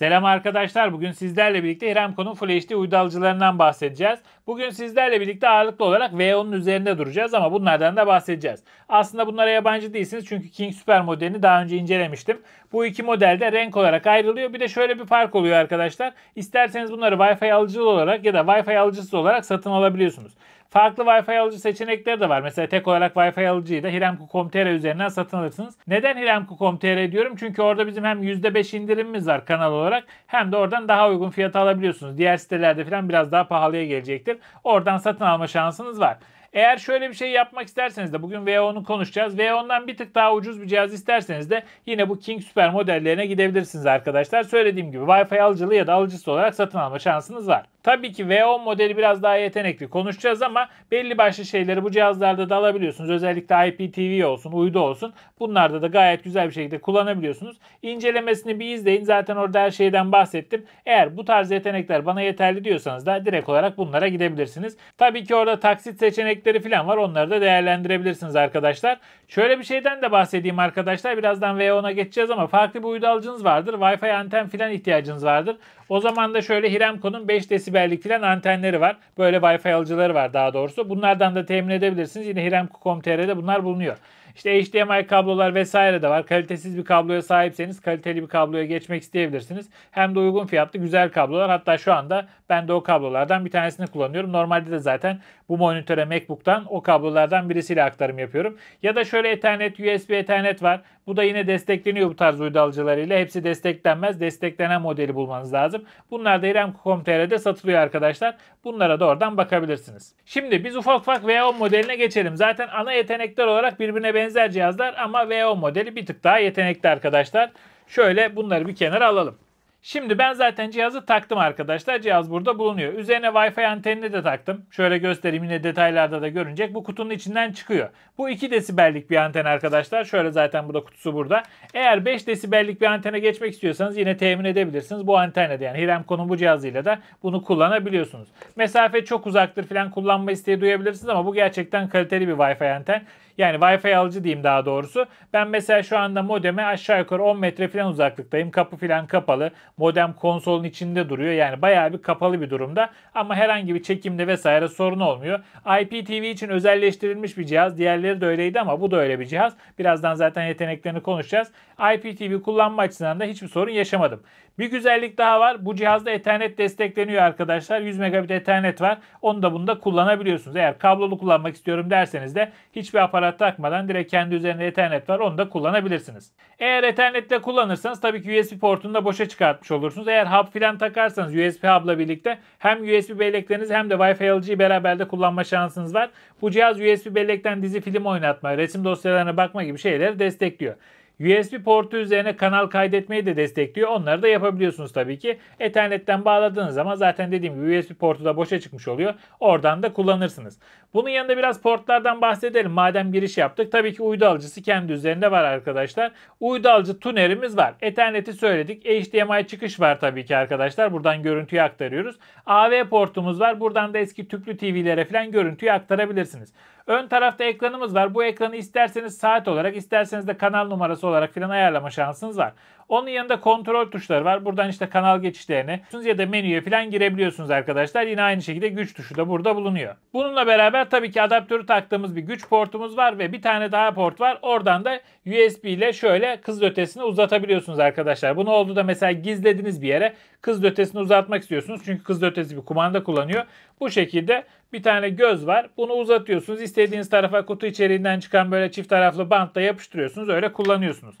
Selam arkadaşlar. Bugün sizlerle birlikte Remco'nun Full HD uydalcılarından bahsedeceğiz. Bugün sizlerle birlikte ağırlıklı olarak V10'un üzerinde duracağız ama bunlardan da bahsedeceğiz. Aslında bunlara yabancı değilsiniz çünkü King Super modelini daha önce incelemiştim. Bu iki model de renk olarak ayrılıyor. Bir de şöyle bir fark oluyor arkadaşlar. İsterseniz bunları Wi-Fi alıcılı olarak ya da Wi-Fi alıcısız olarak satın alabiliyorsunuz farklı Wi-Fi alıcı seçenekleri de var. Mesela tek olarak Wi-Fi alıcıyı da hiremku.com.tr üzerinden satın alırsınız. Neden hiremku.com.tr diyorum? Çünkü orada bizim hem %5 indirimimiz var kanal olarak hem de oradan daha uygun fiyata alabiliyorsunuz. Diğer sitelerde falan biraz daha pahalıya gelecektir. Oradan satın alma şansınız var. Eğer şöyle bir şey yapmak isterseniz de bugün V10'u konuşacağız. V10'dan bir tık daha ucuz bir cihaz isterseniz de yine bu King Super modellerine gidebilirsiniz arkadaşlar. Söylediğim gibi Wi-Fi alıcılı ya da alıcısı olarak satın alma şansınız var. Tabii ki V10 modeli biraz daha yetenekli konuşacağız ama belli başlı şeyleri bu cihazlarda da alabiliyorsunuz. Özellikle IPTV olsun, uydu olsun bunlarda da gayet güzel bir şekilde kullanabiliyorsunuz. İncelemesini bir izleyin. Zaten orada her şeyden bahsettim. Eğer bu tarz yetenekler bana yeterli diyorsanız da direkt olarak bunlara gidebilirsiniz. Tabii ki orada taksit seçenek içerikleri falan var. Onları da değerlendirebilirsiniz arkadaşlar. Şöyle bir şeyden de bahsedeyim arkadaşlar. Birazdan V10'a geçeceğiz ama farklı bir uydu alıcınız vardır. Wi-Fi anten falan ihtiyacınız vardır. O zaman da şöyle Hiremco'nun 5 desibellik falan antenleri var. Böyle Wi-Fi alıcıları var daha doğrusu. Bunlardan da temin edebilirsiniz. Yine hiremco.com.tr'de bunlar bulunuyor. İşte HDMI kablolar vesaire de var. Kalitesiz bir kabloya sahipseniz kaliteli bir kabloya geçmek isteyebilirsiniz. Hem de uygun fiyatlı güzel kablolar. Hatta şu anda ben de o kablolardan bir tanesini kullanıyorum. Normalde de zaten bu monitöre MacBook'tan o kablolardan birisiyle aktarım yapıyorum. Ya da şöyle Ethernet, USB Ethernet var. Bu da yine destekleniyor bu tarz uydu alıcılarıyla. Hepsi desteklenmez. Desteklenen modeli bulmanız lazım. Bunlar da irem.com.tr'de satılıyor arkadaşlar. Bunlara da oradan bakabilirsiniz. Şimdi biz ufak ufak V10 modeline geçelim. Zaten ana yetenekler olarak birbirine benzer cihazlar ama VO modeli bir tık daha yetenekli arkadaşlar. Şöyle bunları bir kenara alalım. Şimdi ben zaten cihazı taktım arkadaşlar. Cihaz burada bulunuyor. Üzerine Wi-Fi antenini de taktım. Şöyle göstereyim yine detaylarda da görünecek. Bu kutunun içinden çıkıyor. Bu 2 desibellik bir anten arkadaşlar. Şöyle zaten burada kutusu burada. Eğer 5 desibellik bir antene geçmek istiyorsanız yine temin edebilirsiniz. Bu antenle de yani Hiremco'nun bu cihazıyla da bunu kullanabiliyorsunuz. Mesafe çok uzaktır falan kullanma isteği duyabilirsiniz ama bu gerçekten kaliteli bir Wi-Fi anten. Yani Wi-Fi alıcı diyeyim daha doğrusu. Ben mesela şu anda modeme aşağı yukarı 10 metre falan uzaklıktayım. Kapı falan kapalı. Modem konsolun içinde duruyor. Yani bayağı bir kapalı bir durumda. Ama herhangi bir çekimde vesaire sorun olmuyor. IPTV için özelleştirilmiş bir cihaz. Diğerleri de öyleydi ama bu da öyle bir cihaz. Birazdan zaten yeteneklerini konuşacağız. IPTV kullanma açısından da hiçbir sorun yaşamadım. Bir güzellik daha var. Bu cihazda Ethernet destekleniyor arkadaşlar. 100 megabit Ethernet var. Onu da bunda kullanabiliyorsunuz. Eğer kablolu kullanmak istiyorum derseniz de hiçbir aparat takmadan direkt kendi üzerinde Ethernet var. Onu da kullanabilirsiniz. Eğer Ethernet'te kullanırsanız tabii ki USB portunu da boşa çıkartmış olursunuz. Eğer hub filan takarsanız USB hub'la birlikte hem USB bellekleriniz hem de Wi-Fi LG'yi beraber de kullanma şansınız var. Bu cihaz USB bellekten dizi film oynatma, resim dosyalarına bakma gibi şeyleri destekliyor. USB portu üzerine kanal kaydetmeyi de destekliyor. Onları da yapabiliyorsunuz tabii ki. Ethernet'ten bağladığınız zaman zaten dediğim gibi USB portu da boşa çıkmış oluyor. Oradan da kullanırsınız. Bunun yanında biraz portlardan bahsedelim. Madem giriş yaptık. Tabii ki uydu alıcısı kendi üzerinde var arkadaşlar. Uydu alıcı tunerimiz var. Ethernet'i söyledik. HDMI çıkış var tabii ki arkadaşlar. Buradan görüntüyü aktarıyoruz. AV portumuz var. Buradan da eski tüplü TV'lere falan görüntüyü aktarabilirsiniz. Ön tarafta ekranımız var. Bu ekranı isterseniz saat olarak isterseniz de kanal numarası olarak filan ayarlama şansınız var. Onun yanında kontrol tuşları var. Buradan işte kanal geçişlerini ya da menüye filan girebiliyorsunuz arkadaşlar. Yine aynı şekilde güç tuşu da burada bulunuyor. Bununla beraber tabii ki adaptörü taktığımız bir güç portumuz var ve bir tane daha port var. Oradan da USB ile şöyle kız ötesini uzatabiliyorsunuz arkadaşlar. Bunu oldu da mesela gizlediniz bir yere kız ötesini uzatmak istiyorsunuz. Çünkü kız ötesi bir kumanda kullanıyor. Bu şekilde bir tane göz var. Bunu uzatıyorsunuz. İstediğiniz tarafa kutu içeriğinden çıkan böyle çift taraflı bantla yapıştırıyorsunuz. Öyle kullanıyorsunuz.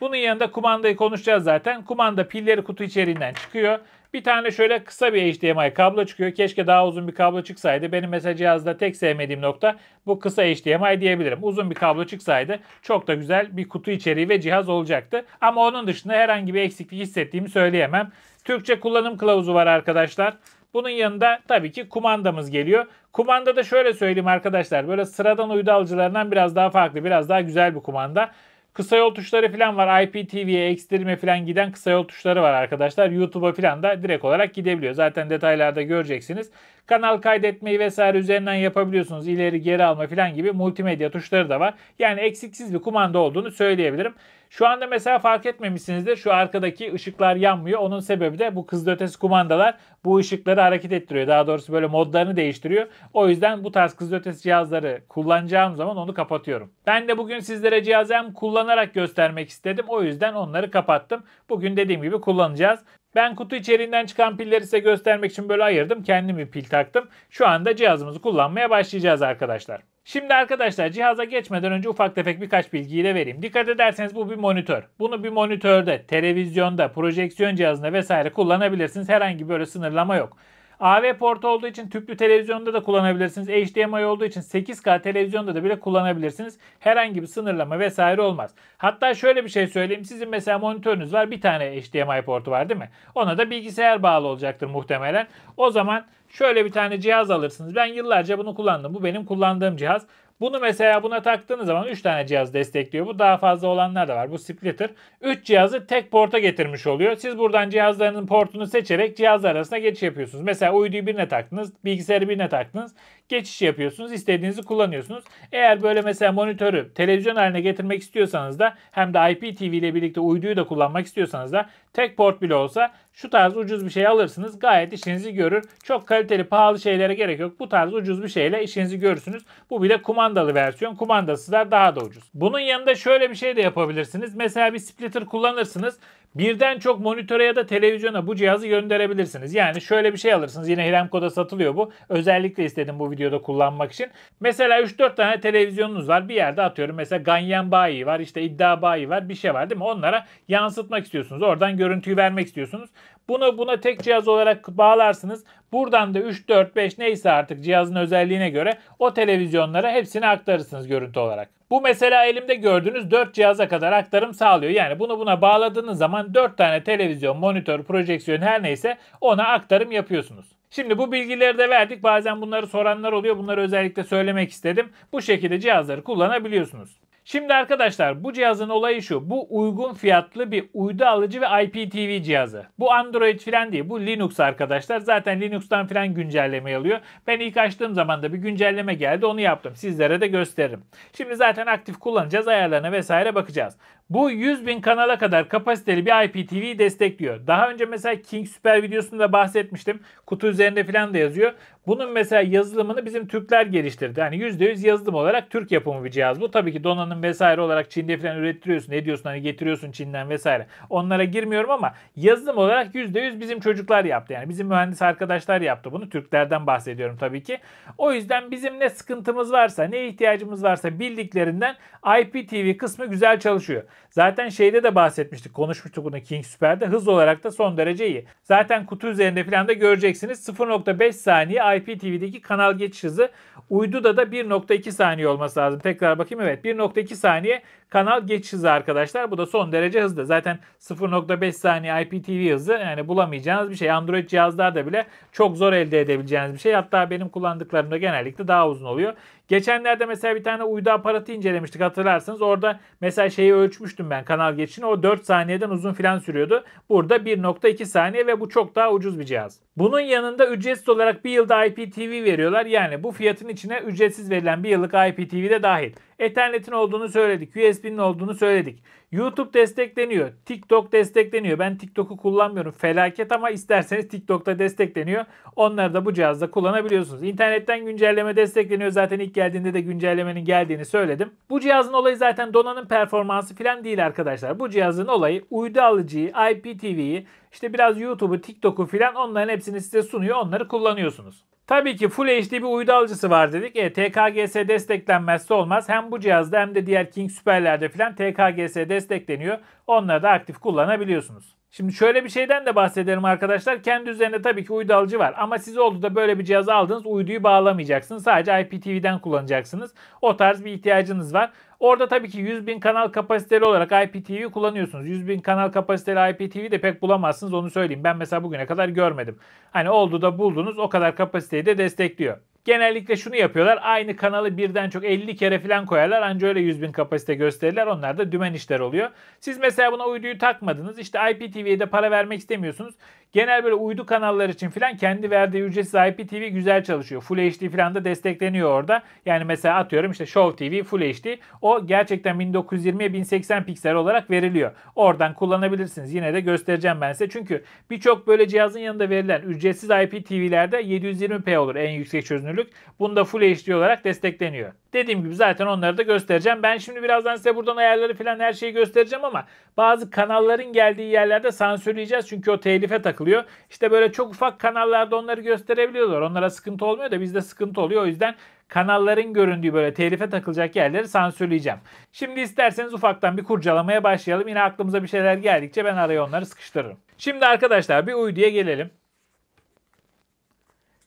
Bunun yanında kumandayı konuşacağız zaten. Kumanda pilleri kutu içeriğinden çıkıyor. Bir tane şöyle kısa bir HDMI kablo çıkıyor. Keşke daha uzun bir kablo çıksaydı. Benim mesela cihazda tek sevmediğim nokta bu kısa HDMI diyebilirim. Uzun bir kablo çıksaydı çok da güzel bir kutu içeriği ve cihaz olacaktı. Ama onun dışında herhangi bir eksiklik hissettiğimi söyleyemem. Türkçe kullanım kılavuzu var arkadaşlar. Bunun yanında tabii ki kumandamız geliyor. Kumanda da şöyle söyleyeyim arkadaşlar. Böyle sıradan uydu alıcılarından biraz daha farklı, biraz daha güzel bir kumanda. Kısa yol tuşları falan var. IPTV'ye, ekstrime falan giden kısa yol tuşları var arkadaşlar. YouTube'a falan da direkt olarak gidebiliyor. Zaten detaylarda göreceksiniz. Kanal kaydetmeyi vesaire üzerinden yapabiliyorsunuz. İleri geri alma falan gibi multimedya tuşları da var. Yani eksiksiz bir kumanda olduğunu söyleyebilirim. Şu anda mesela fark etmemişsinizdir. Şu arkadaki ışıklar yanmıyor. Onun sebebi de bu kızdı ötesi kumandalar bu ışıkları hareket ettiriyor. Daha doğrusu böyle modlarını değiştiriyor. O yüzden bu tarz kızdı ötesi cihazları kullanacağım zaman onu kapatıyorum. Ben de bugün sizlere cihaz hem kullan kullanarak göstermek istedim. O yüzden onları kapattım. Bugün dediğim gibi kullanacağız. Ben kutu içeriğinden çıkan pilleri size göstermek için böyle ayırdım. Kendim bir pil taktım. Şu anda cihazımızı kullanmaya başlayacağız arkadaşlar. Şimdi arkadaşlar cihaza geçmeden önce ufak tefek birkaç bilgiyi de vereyim. Dikkat ederseniz bu bir monitör. Bunu bir monitörde, televizyonda, projeksiyon cihazında vesaire kullanabilirsiniz. Herhangi böyle sınırlama yok. AV portu olduğu için tüplü televizyonda da kullanabilirsiniz. HDMI olduğu için 8K televizyonda da bile kullanabilirsiniz. Herhangi bir sınırlama vesaire olmaz. Hatta şöyle bir şey söyleyeyim. Sizin mesela monitörünüz var. Bir tane HDMI portu var değil mi? Ona da bilgisayar bağlı olacaktır muhtemelen. O zaman şöyle bir tane cihaz alırsınız. Ben yıllarca bunu kullandım. Bu benim kullandığım cihaz. Bunu mesela buna taktığınız zaman 3 tane cihaz destekliyor. Bu daha fazla olanlar da var. Bu splitter. 3 cihazı tek porta getirmiş oluyor. Siz buradan cihazlarının portunu seçerek cihazlar arasında geçiş yapıyorsunuz. Mesela uyduyu birine taktınız, bilgisayarı birine taktınız geçiş yapıyorsunuz. İstediğinizi kullanıyorsunuz. Eğer böyle mesela monitörü televizyon haline getirmek istiyorsanız da hem de IPTV ile birlikte uyduyu da kullanmak istiyorsanız da tek port bile olsa şu tarz ucuz bir şey alırsınız. Gayet işinizi görür. Çok kaliteli pahalı şeylere gerek yok. Bu tarz ucuz bir şeyle işinizi görürsünüz. Bu bile kumandalı versiyon. Kumandasızlar daha da ucuz. Bunun yanında şöyle bir şey de yapabilirsiniz. Mesela bir splitter kullanırsınız. Birden çok monitöre ya da televizyona bu cihazı gönderebilirsiniz. Yani şöyle bir şey alırsınız. Yine Hiremco'da satılıyor bu. Özellikle istedim bu videoda kullanmak için. Mesela 3-4 tane televizyonunuz var. Bir yerde atıyorum mesela Ganyan bayi var, işte iddia bayi var, bir şey var değil mi? Onlara yansıtmak istiyorsunuz. Oradan görüntüyü vermek istiyorsunuz. Bunu buna tek cihaz olarak bağlarsınız. Buradan da 3, 4, 5 neyse artık cihazın özelliğine göre o televizyonlara hepsini aktarırsınız görüntü olarak. Bu mesela elimde gördüğünüz 4 cihaza kadar aktarım sağlıyor. Yani bunu buna bağladığınız zaman 4 tane televizyon, monitör, projeksiyon her neyse ona aktarım yapıyorsunuz. Şimdi bu bilgileri de verdik. Bazen bunları soranlar oluyor. Bunları özellikle söylemek istedim. Bu şekilde cihazları kullanabiliyorsunuz. Şimdi arkadaşlar bu cihazın olayı şu. Bu uygun fiyatlı bir uydu alıcı ve IPTV cihazı. Bu Android filan değil. Bu Linux arkadaşlar. Zaten Linux'tan filan güncelleme alıyor. Ben ilk açtığım zaman da bir güncelleme geldi. Onu yaptım. Sizlere de gösteririm. Şimdi zaten aktif kullanacağız. Ayarlarına vesaire bakacağız. Bu 100 bin kanala kadar kapasiteli bir IPTV destekliyor. Daha önce mesela King Super videosunda bahsetmiştim. Kutu üzerinde falan da yazıyor. Bunun mesela yazılımını bizim Türkler geliştirdi. Hani %100 yazılım olarak Türk yapımı bir cihaz bu. Tabii ki donanım vesaire olarak Çin'de falan ürettiriyorsun. Ne diyorsun hani getiriyorsun Çin'den vesaire. Onlara girmiyorum ama yazılım olarak %100 bizim çocuklar yaptı. Yani bizim mühendis arkadaşlar yaptı bunu. Türklerden bahsediyorum tabii ki. O yüzden bizim ne sıkıntımız varsa, ne ihtiyacımız varsa bildiklerinden IPTV kısmı güzel çalışıyor. Zaten şeyde de bahsetmiştik. Konuşmuştuk bunu King Super'de. Hız olarak da son derece iyi. Zaten kutu üzerinde falan da göreceksiniz. 0.5 saniye IPTV'deki kanal geçiş hızı. Uyduda da 1.2 saniye olması lazım. Tekrar bakayım evet 1.2 saniye Kanal geç hızı arkadaşlar. Bu da son derece hızlı. Zaten 0.5 saniye IPTV hızı yani bulamayacağınız bir şey. Android cihazlarda bile çok zor elde edebileceğiniz bir şey. Hatta benim kullandıklarımda genellikle daha uzun oluyor. Geçenlerde mesela bir tane uydu aparatı incelemiştik hatırlarsınız. Orada mesela şeyi ölçmüştüm ben kanal geçişini. O 4 saniyeden uzun filan sürüyordu. Burada 1.2 saniye ve bu çok daha ucuz bir cihaz. Bunun yanında ücretsiz olarak bir yılda IPTV veriyorlar. Yani bu fiyatın içine ücretsiz verilen bir yıllık IPTV de dahil. Ethernet'in olduğunu söyledik. USB'nin olduğunu söyledik. YouTube destekleniyor. TikTok destekleniyor. Ben TikTok'u kullanmıyorum. Felaket ama isterseniz TikTok'ta destekleniyor. Onları da bu cihazda kullanabiliyorsunuz. İnternetten güncelleme destekleniyor. Zaten ilk geldiğinde de güncellemenin geldiğini söyledim. Bu cihazın olayı zaten donanım performansı falan değil arkadaşlar. Bu cihazın olayı uydu alıcıyı, IPTV'yi, işte biraz YouTube'u, TikTok'u falan onların hepsini size sunuyor. Onları kullanıyorsunuz. Tabii ki Full HD bir uydu alıcısı var dedik. E, TKGS desteklenmezse olmaz. Hem bu cihazda hem de diğer King Super'lerde filan TKGS destekleniyor. Onları da aktif kullanabiliyorsunuz. Şimdi şöyle bir şeyden de bahsedelim arkadaşlar. Kendi üzerinde tabii ki uydu alıcı var. Ama siz oldu da böyle bir cihaz aldınız. Uyduyu bağlamayacaksınız. Sadece IPTV'den kullanacaksınız. O tarz bir ihtiyacınız var. Orada tabii ki 100 bin kanal kapasiteli olarak IPTV kullanıyorsunuz. 100 bin kanal kapasiteli IPTV de pek bulamazsınız onu söyleyeyim. Ben mesela bugüne kadar görmedim. Hani oldu da buldunuz o kadar kapasiteyi de destekliyor. Genellikle şunu yapıyorlar. Aynı kanalı birden çok 50 kere falan koyarlar. Anca öyle 100 bin kapasite gösterirler. Onlar da dümen işler oluyor. Siz mesela buna uyduyu takmadınız. İşte IPTV'ye de para vermek istemiyorsunuz. Genel böyle uydu kanalları için filan kendi verdiği ücretsiz IPTV güzel çalışıyor. Full HD filan da destekleniyor orada. Yani mesela atıyorum işte Show TV Full HD o gerçekten 1920'ye 1080 piksel olarak veriliyor. Oradan kullanabilirsiniz. Yine de göstereceğim ben size. Çünkü birçok böyle cihazın yanında verilen ücretsiz IPTV'lerde 720p olur en yüksek çözünürlük. Bunda Full HD olarak destekleniyor. Dediğim gibi zaten onları da göstereceğim. Ben şimdi birazdan size buradan ayarları filan her şeyi göstereceğim ama bazı kanalların geldiği yerlerde sansürleyeceğiz. Çünkü o telife takılıyor bırakılıyor. İşte böyle çok ufak kanallarda onları gösterebiliyorlar. Onlara sıkıntı olmuyor da bizde sıkıntı oluyor. O yüzden kanalların göründüğü böyle telife takılacak yerleri sansürleyeceğim. Şimdi isterseniz ufaktan bir kurcalamaya başlayalım. Yine aklımıza bir şeyler geldikçe ben araya onları sıkıştırırım. Şimdi arkadaşlar bir uyduya gelelim.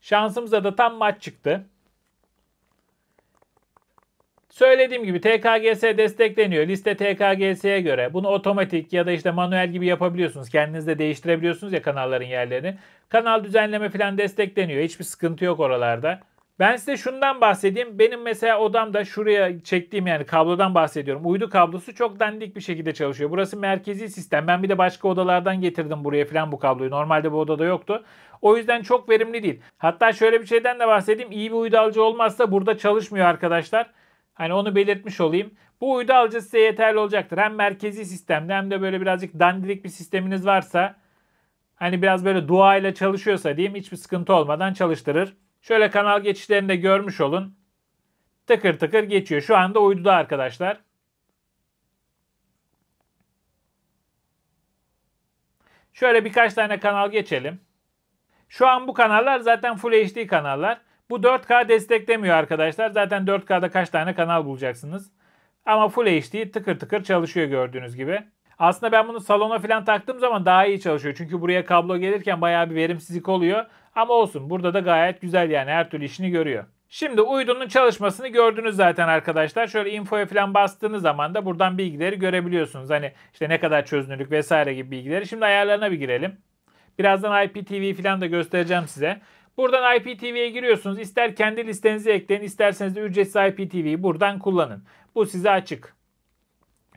Şansımıza da tam maç çıktı. Söylediğim gibi TKGS destekleniyor. Liste TKGS'ye göre. Bunu otomatik ya da işte manuel gibi yapabiliyorsunuz. Kendiniz de değiştirebiliyorsunuz ya kanalların yerlerini. Kanal düzenleme falan destekleniyor. Hiçbir sıkıntı yok oralarda. Ben size şundan bahsedeyim. Benim mesela odamda şuraya çektiğim yani kablodan bahsediyorum. Uydu kablosu çok dandik bir şekilde çalışıyor. Burası merkezi sistem. Ben bir de başka odalardan getirdim buraya falan bu kabloyu. Normalde bu odada yoktu. O yüzden çok verimli değil. Hatta şöyle bir şeyden de bahsedeyim. İyi bir uydu alıcı olmazsa burada çalışmıyor arkadaşlar. Hani onu belirtmiş olayım. Bu uydu alıcı size yeterli olacaktır. Hem merkezi sistemde hem de böyle birazcık dandirik bir sisteminiz varsa hani biraz böyle dua ile çalışıyorsa diyeyim hiçbir sıkıntı olmadan çalıştırır. Şöyle kanal geçişlerini de görmüş olun. Tıkır tıkır geçiyor. Şu anda uyduda arkadaşlar. Şöyle birkaç tane kanal geçelim. Şu an bu kanallar zaten Full HD kanallar. Bu 4K desteklemiyor arkadaşlar. Zaten 4K'da kaç tane kanal bulacaksınız. Ama Full HD tıkır tıkır çalışıyor gördüğünüz gibi. Aslında ben bunu salona falan taktığım zaman daha iyi çalışıyor. Çünkü buraya kablo gelirken bayağı bir verimsizlik oluyor. Ama olsun burada da gayet güzel yani her türlü işini görüyor. Şimdi uydunun çalışmasını gördünüz zaten arkadaşlar. Şöyle infoya falan bastığınız zaman da buradan bilgileri görebiliyorsunuz. Hani işte ne kadar çözünürlük vesaire gibi bilgileri. Şimdi ayarlarına bir girelim. Birazdan IPTV falan da göstereceğim size. Buradan IPTV'ye giriyorsunuz. İster kendi listenizi ekleyin, isterseniz de ücretsiz IPTV'yi buradan kullanın. Bu size açık.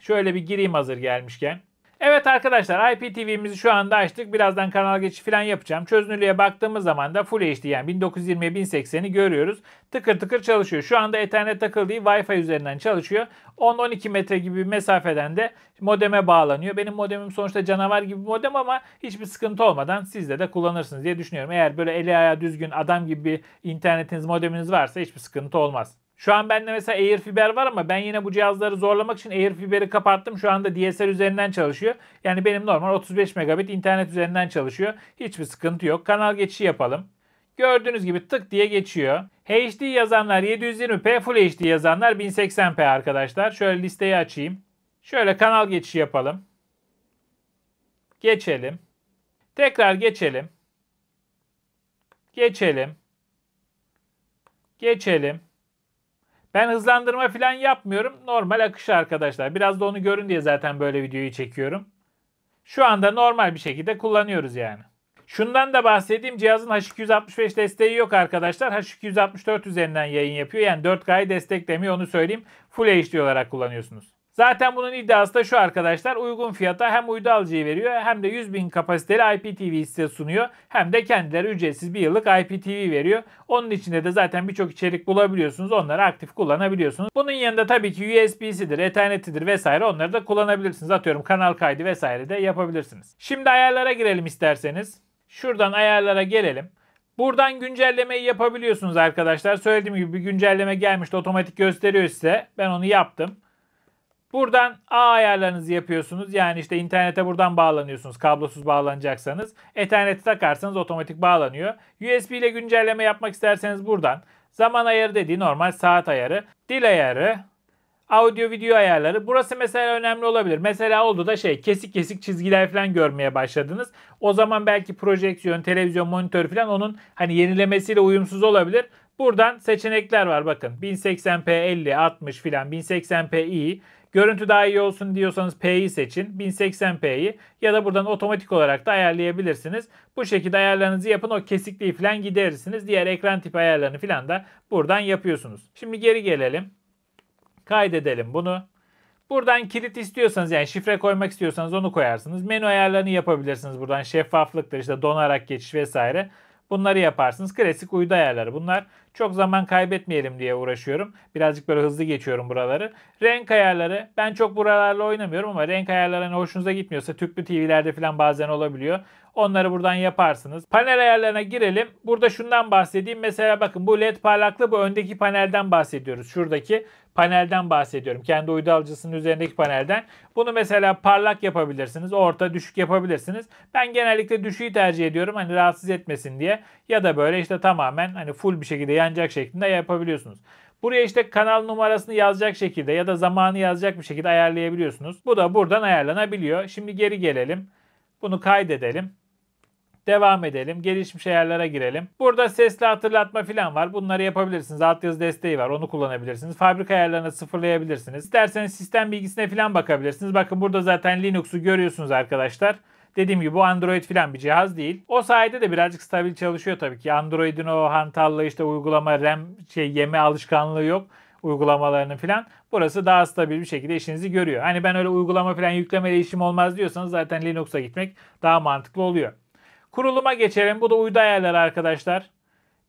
Şöyle bir gireyim hazır gelmişken. Evet arkadaşlar IPTV'mizi şu anda açtık. Birazdan kanal geçişi falan yapacağım. Çözünürlüğe baktığımız zaman da Full HD yani 1920 1080'i görüyoruz. Tıkır tıkır çalışıyor. Şu anda Ethernet takıl değil Wi-Fi üzerinden çalışıyor. 10-12 metre gibi bir mesafeden de modeme bağlanıyor. Benim modemim sonuçta canavar gibi bir modem ama hiçbir sıkıntı olmadan sizde de kullanırsınız diye düşünüyorum. Eğer böyle eli ayağı düzgün adam gibi bir internetiniz modeminiz varsa hiçbir sıkıntı olmaz. Şu an bende mesela Air Fiber var ama ben yine bu cihazları zorlamak için Air Fiber'i kapattım. Şu anda DSL üzerinden çalışıyor. Yani benim normal 35 megabit internet üzerinden çalışıyor. Hiçbir sıkıntı yok. Kanal geçişi yapalım. Gördüğünüz gibi tık diye geçiyor. HD yazanlar 720p, Full HD yazanlar 1080p arkadaşlar. Şöyle listeyi açayım. Şöyle kanal geçişi yapalım. Geçelim. Tekrar geçelim. Geçelim. Geçelim. Ben hızlandırma falan yapmıyorum. Normal akış arkadaşlar. Biraz da onu görün diye zaten böyle videoyu çekiyorum. Şu anda normal bir şekilde kullanıyoruz yani. Şundan da bahsedeyim. Cihazın H265 desteği yok arkadaşlar. H264 üzerinden yayın yapıyor. Yani 4K'yı desteklemiyor onu söyleyeyim. Full HD olarak kullanıyorsunuz. Zaten bunun iddiası da şu arkadaşlar uygun fiyata hem uydu alıcıyı veriyor hem de 100 bin kapasiteli IPTV size sunuyor. Hem de kendileri ücretsiz bir yıllık IPTV veriyor. Onun içinde de zaten birçok içerik bulabiliyorsunuz. Onları aktif kullanabiliyorsunuz. Bunun yanında tabii ki USB'sidir, Ethernet'idir vesaire onları da kullanabilirsiniz. Atıyorum kanal kaydı vesaire de yapabilirsiniz. Şimdi ayarlara girelim isterseniz. Şuradan ayarlara gelelim. Buradan güncellemeyi yapabiliyorsunuz arkadaşlar. Söylediğim gibi bir güncelleme gelmişti otomatik gösteriyor size. Ben onu yaptım. Buradan A ayarlarınızı yapıyorsunuz. Yani işte internete buradan bağlanıyorsunuz. Kablosuz bağlanacaksanız. Ethernet'i takarsanız otomatik bağlanıyor. USB ile güncelleme yapmak isterseniz buradan. Zaman ayarı dediği normal saat ayarı. Dil ayarı. Audio video ayarları. Burası mesela önemli olabilir. Mesela oldu da şey kesik kesik çizgiler falan görmeye başladınız. O zaman belki projeksiyon, televizyon, monitör falan onun hani yenilemesiyle uyumsuz olabilir. Buradan seçenekler var bakın. 1080p 50, 60 filan 1080p i, Görüntü daha iyi olsun diyorsanız P'yi seçin. 1080p'yi ya da buradan otomatik olarak da ayarlayabilirsiniz. Bu şekilde ayarlarınızı yapın. O kesikliği falan giderirsiniz. Diğer ekran tipi ayarlarını falan da buradan yapıyorsunuz. Şimdi geri gelelim. Kaydedelim bunu. Buradan kilit istiyorsanız yani şifre koymak istiyorsanız onu koyarsınız. Menü ayarlarını yapabilirsiniz buradan. Şeffaflıktır işte donarak geçiş vesaire. Bunları yaparsınız. Klasik uydu ayarları bunlar. Çok zaman kaybetmeyelim diye uğraşıyorum. Birazcık böyle hızlı geçiyorum buraları. Renk ayarları. Ben çok buralarla oynamıyorum ama renk ayarları hani hoşunuza gitmiyorsa tüplü TV'lerde falan bazen olabiliyor. Onları buradan yaparsınız. Panel ayarlarına girelim. Burada şundan bahsedeyim. Mesela bakın bu led parlaklığı bu öndeki panelden bahsediyoruz. Şuradaki panelden bahsediyorum. Kendi uydu alıcısının üzerindeki panelden. Bunu mesela parlak yapabilirsiniz. Orta, düşük yapabilirsiniz. Ben genellikle düşüğü tercih ediyorum. Hani rahatsız etmesin diye. Ya da böyle işte tamamen hani full bir şekilde yanacak şeklinde yapabiliyorsunuz. Buraya işte kanal numarasını yazacak şekilde ya da zamanı yazacak bir şekilde ayarlayabiliyorsunuz. Bu da buradan ayarlanabiliyor. Şimdi geri gelelim. Bunu kaydedelim. Devam edelim. Gelişmiş ayarlara girelim. Burada sesli hatırlatma falan var. Bunları yapabilirsiniz. Altyazı desteği var. Onu kullanabilirsiniz. Fabrika ayarlarını sıfırlayabilirsiniz. İsterseniz sistem bilgisine falan bakabilirsiniz. Bakın burada zaten Linux'u görüyorsunuz arkadaşlar. Dediğim gibi bu Android filan bir cihaz değil. O sayede de birazcık stabil çalışıyor tabii ki. Android'in o hantallığı işte uygulama RAM şey yeme alışkanlığı yok uygulamalarının filan. Burası daha stabil bir şekilde işinizi görüyor. Hani ben öyle uygulama filan yüklemeli işim olmaz diyorsanız zaten Linux'a gitmek daha mantıklı oluyor. Kuruluma geçelim. Bu da uydu ayarları arkadaşlar.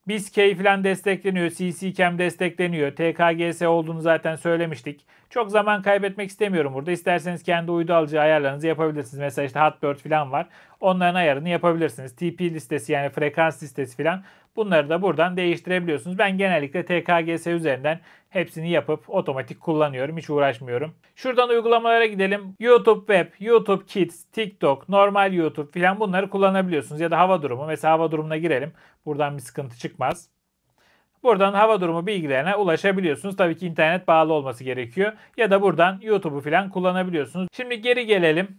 BISK filan destekleniyor. CCCAM destekleniyor. TKGS olduğunu zaten söylemiştik. Çok zaman kaybetmek istemiyorum burada. İsterseniz kendi uydu alıcı ayarlarınızı yapabilirsiniz. Mesela işte Hotbird falan var. Onların ayarını yapabilirsiniz. TP listesi yani frekans listesi falan. Bunları da buradan değiştirebiliyorsunuz. Ben genellikle TKGS üzerinden hepsini yapıp otomatik kullanıyorum. Hiç uğraşmıyorum. Şuradan uygulamalara gidelim. YouTube Web, YouTube Kids, TikTok, normal YouTube filan bunları kullanabiliyorsunuz. Ya da hava durumu. Mesela hava durumuna girelim. Buradan bir sıkıntı çıkmaz. Buradan hava durumu bilgilerine ulaşabiliyorsunuz. Tabii ki internet bağlı olması gerekiyor. Ya da buradan YouTube'u falan kullanabiliyorsunuz. Şimdi geri gelelim.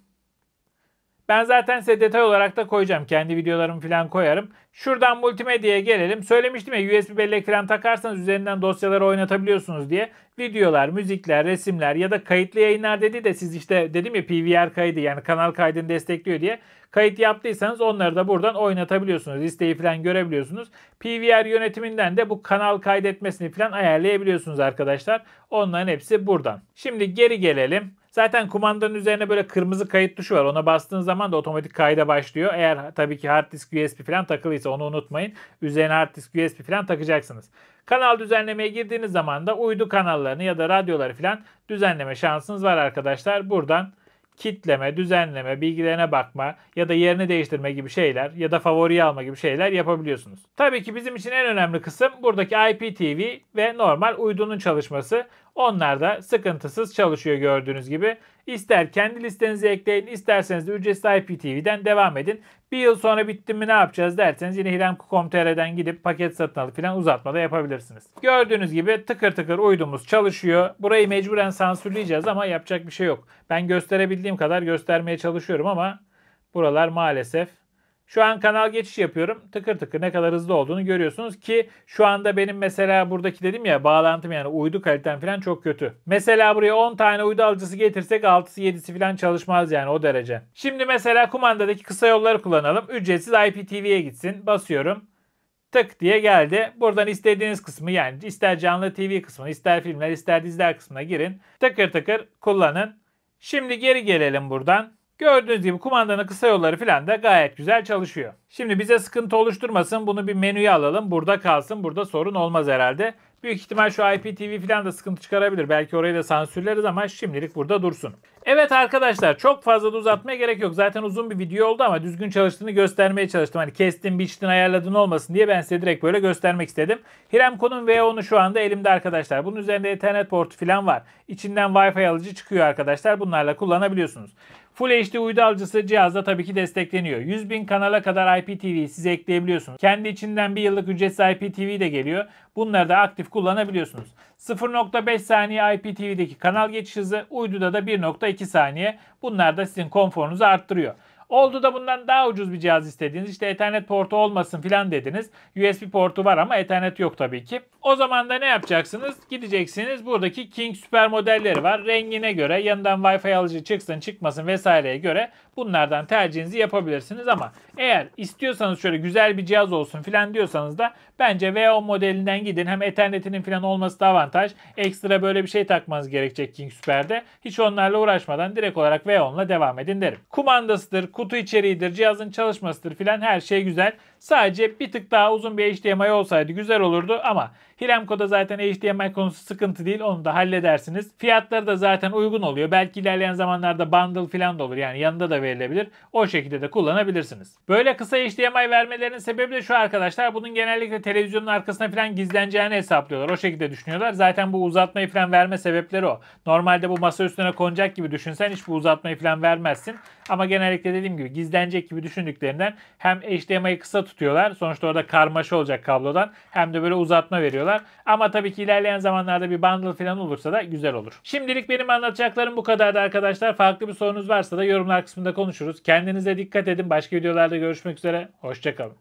Ben zaten size detay olarak da koyacağım. Kendi videolarımı falan koyarım. Şuradan multimedyaya gelelim. Söylemiştim ya USB bellek falan takarsanız üzerinden dosyaları oynatabiliyorsunuz diye. Videolar, müzikler, resimler ya da kayıtlı yayınlar dedi de siz işte dedim ya PVR kaydı yani kanal kaydını destekliyor diye. Kayıt yaptıysanız onları da buradan oynatabiliyorsunuz. Listeyi falan görebiliyorsunuz. PVR yönetiminden de bu kanal kaydetmesini falan ayarlayabiliyorsunuz arkadaşlar. Onların hepsi buradan. Şimdi geri gelelim. Zaten kumandanın üzerine böyle kırmızı kayıt tuşu var. Ona bastığın zaman da otomatik kayda başlıyor. Eğer tabii ki hard disk USB falan takılıysa onu unutmayın. Üzerine hard disk USB falan takacaksınız. Kanal düzenlemeye girdiğiniz zaman da uydu kanallarını ya da radyoları falan düzenleme şansınız var arkadaşlar. Buradan kitleme, düzenleme, bilgilerine bakma ya da yerini değiştirme gibi şeyler ya da favoriyi alma gibi şeyler yapabiliyorsunuz. Tabii ki bizim için en önemli kısım buradaki IPTV ve normal uydunun çalışması. Onlar da sıkıntısız çalışıyor gördüğünüz gibi. İster kendi listenizi ekleyin isterseniz de ücretsiz IPTV'den devam edin. Bir yıl sonra bitti mi ne yapacağız derseniz yine hiremku.com.tr'den gidip paket satın alıp falan uzatma da yapabilirsiniz. Gördüğünüz gibi tıkır tıkır uydumuz çalışıyor. Burayı mecburen sansürleyeceğiz ama yapacak bir şey yok. Ben gösterebildiğim kadar göstermeye çalışıyorum ama buralar maalesef şu an kanal geçiş yapıyorum. Tıkır tıkır ne kadar hızlı olduğunu görüyorsunuz ki şu anda benim mesela buradaki dedim ya bağlantım yani uydu kalitem falan çok kötü. Mesela buraya 10 tane uydu alıcısı getirsek 6'sı 7'si falan çalışmaz yani o derece. Şimdi mesela kumandadaki kısa yolları kullanalım. Ücretsiz IPTV'ye gitsin. Basıyorum tık diye geldi. Buradan istediğiniz kısmı yani ister canlı TV kısmına, ister filmler, ister diziler kısmına girin. Tıkır tıkır kullanın. Şimdi geri gelelim buradan. Gördüğünüz gibi kumandanın kısa yolları falan da gayet güzel çalışıyor. Şimdi bize sıkıntı oluşturmasın bunu bir menüye alalım. Burada kalsın burada sorun olmaz herhalde. Büyük ihtimal şu IPTV falan da sıkıntı çıkarabilir. Belki orayı da sansürleriz ama şimdilik burada dursun. Evet arkadaşlar çok fazla da uzatmaya gerek yok. Zaten uzun bir video oldu ama düzgün çalıştığını göstermeye çalıştım. Hani kestin, biçtin, ayarladın olmasın diye ben size direkt böyle göstermek istedim. Hiremco'nun V10'u şu anda elimde arkadaşlar. Bunun üzerinde Ethernet portu falan var. İçinden Wi-Fi alıcı çıkıyor arkadaşlar. Bunlarla kullanabiliyorsunuz. Full HD uydu alıcısı cihazda tabii ki destekleniyor. 100 bin kanala kadar IPTV siz ekleyebiliyorsunuz. Kendi içinden bir yıllık ücretsiz IPTV de geliyor. Bunları da aktif kullanabiliyorsunuz. 0.5 saniye IPTV'deki kanal geçiş hızı uyduda da 1.2 saniye. Bunlar da sizin konforunuzu arttırıyor. Oldu da bundan daha ucuz bir cihaz istediğiniz işte Ethernet portu olmasın filan dediniz. USB portu var ama Ethernet yok tabii ki. O zaman da ne yapacaksınız? Gideceksiniz buradaki King Super modelleri var. Rengine göre yanından Wi-Fi alıcı çıksın çıkmasın vesaireye göre bunlardan tercihinizi yapabilirsiniz ama eğer istiyorsanız şöyle güzel bir cihaz olsun filan diyorsanız da bence V10 modelinden gidin. Hem Ethernet'inin filan olması da avantaj. Ekstra böyle bir şey takmanız gerekecek King Super'de. Hiç onlarla uğraşmadan direkt olarak v VO'nla devam edin derim. Kumandasıdır, kutu içeriğidir, cihazın çalışmasıdır filan her şey güzel. Sadece bir tık daha uzun bir HDMI olsaydı güzel olurdu ama Hilemco'da zaten HDMI konusu sıkıntı değil. Onu da halledersiniz. Fiyatları da zaten uygun oluyor. Belki ilerleyen zamanlarda bundle falan da olur. Yani yanında da verilebilir. O şekilde de kullanabilirsiniz. Böyle kısa HDMI vermelerinin sebebi de şu arkadaşlar. Bunun genellikle televizyonun arkasına falan gizleneceğini hesaplıyorlar. O şekilde düşünüyorlar. Zaten bu uzatmayı falan verme sebepleri o. Normalde bu masa üstüne konacak gibi düşünsen hiç bu uzatmayı falan vermezsin. Ama genellikle dediğim gibi gizlenecek gibi düşündüklerinden hem HDMI kısa tutuyorlar. Sonuçta orada karmaşa olacak kablodan. Hem de böyle uzatma veriyorlar. Ama tabii ki ilerleyen zamanlarda bir bundle falan olursa da güzel olur. Şimdilik benim anlatacaklarım bu kadardı arkadaşlar. Farklı bir sorunuz varsa da yorumlar kısmında konuşuruz. Kendinize dikkat edin. Başka videolarda görüşmek üzere. Hoşçakalın.